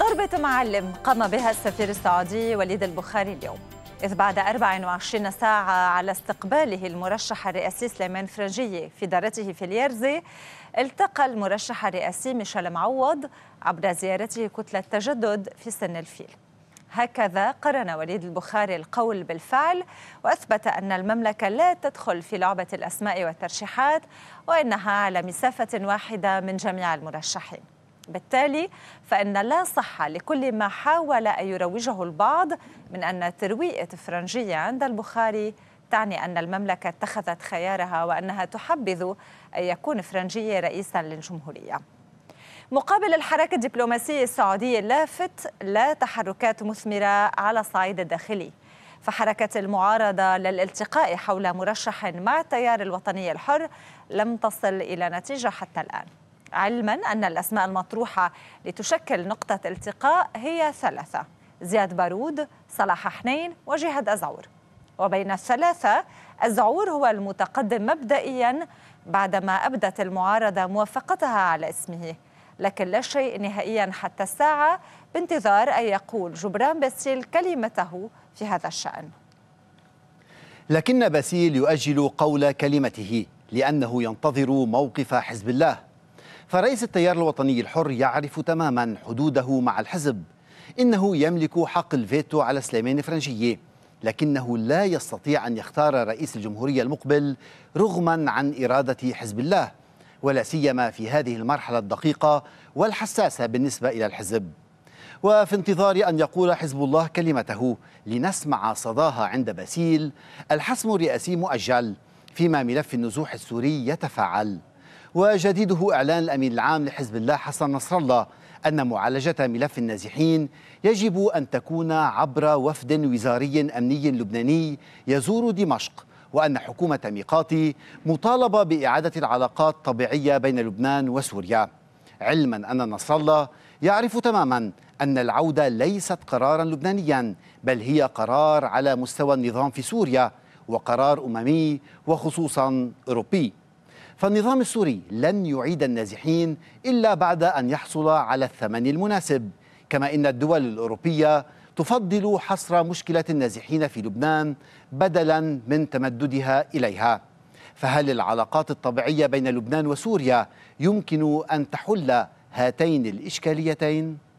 ضربة معلم قام بها السفير السعودي وليد البخاري اليوم إذ بعد 24 ساعة على استقباله المرشح الرئاسي سليمان فرنجية في دارته في اليرزي التقى المرشح الرئاسي ميشيل معوض عبر زيارته كتلة تجدد في سن الفيل هكذا قرن وليد البخاري القول بالفعل واثبت ان المملكه لا تدخل في لعبه الاسماء والترشيحات وانها على مسافه واحده من جميع المرشحين بالتالي فإن لا صحة لكل ما حاول أن يروجه البعض من أن ترويئة فرنجية عند البخاري تعني أن المملكة اتخذت خيارها وأنها تحبذ أن يكون فرنجية رئيسا للجمهورية مقابل الحراك الدبلوماسي السعودي اللافت لا تحركات مثمرة على الصعيد الداخلي فحركة المعارضة للالتقاء حول مرشح مع التيار الوطني الحر لم تصل إلى نتيجة حتى الآن علما أن الأسماء المطروحة لتشكل نقطة التقاء هي ثلاثة زياد بارود صلاح حنين وجهاد أزعور وبين الثلاثة أزعور هو المتقدم مبدئيا بعدما أبدت المعارضة موافقتها على اسمه لكن لا شيء نهائيا حتى الساعة بانتظار أن يقول جبران باسيل كلمته في هذا الشأن لكن باسيل يؤجل قول كلمته لأنه ينتظر موقف حزب الله فرئيس التيار الوطني الحر يعرف تماما حدوده مع الحزب إنه يملك حق الفيتو على سليمان فرنجية لكنه لا يستطيع أن يختار رئيس الجمهورية المقبل رغما عن إرادة حزب الله ولا سيما في هذه المرحلة الدقيقة والحساسة بالنسبة إلى الحزب وفي انتظار أن يقول حزب الله كلمته لنسمع صداها عند باسيل الحسم الرئاسي مؤجل فيما ملف النزوح السوري يتفاعل وجديده إعلان الأمين العام لحزب الله حسن نصر الله أن معالجة ملف النازحين يجب أن تكون عبر وفد وزاري أمني لبناني يزور دمشق وأن حكومة ميقاتي مطالبة بإعادة العلاقات الطبيعية بين لبنان وسوريا علما أن نصر الله يعرف تماما أن العودة ليست قرارا لبنانيا بل هي قرار على مستوى النظام في سوريا وقرار أممي وخصوصا أوروبي فالنظام السوري لن يعيد النازحين إلا بعد أن يحصل على الثمن المناسب كما إن الدول الأوروبية تفضل حصر مشكلة النازحين في لبنان بدلا من تمددها إليها فهل العلاقات الطبيعية بين لبنان وسوريا يمكن أن تحل هاتين الإشكاليتين؟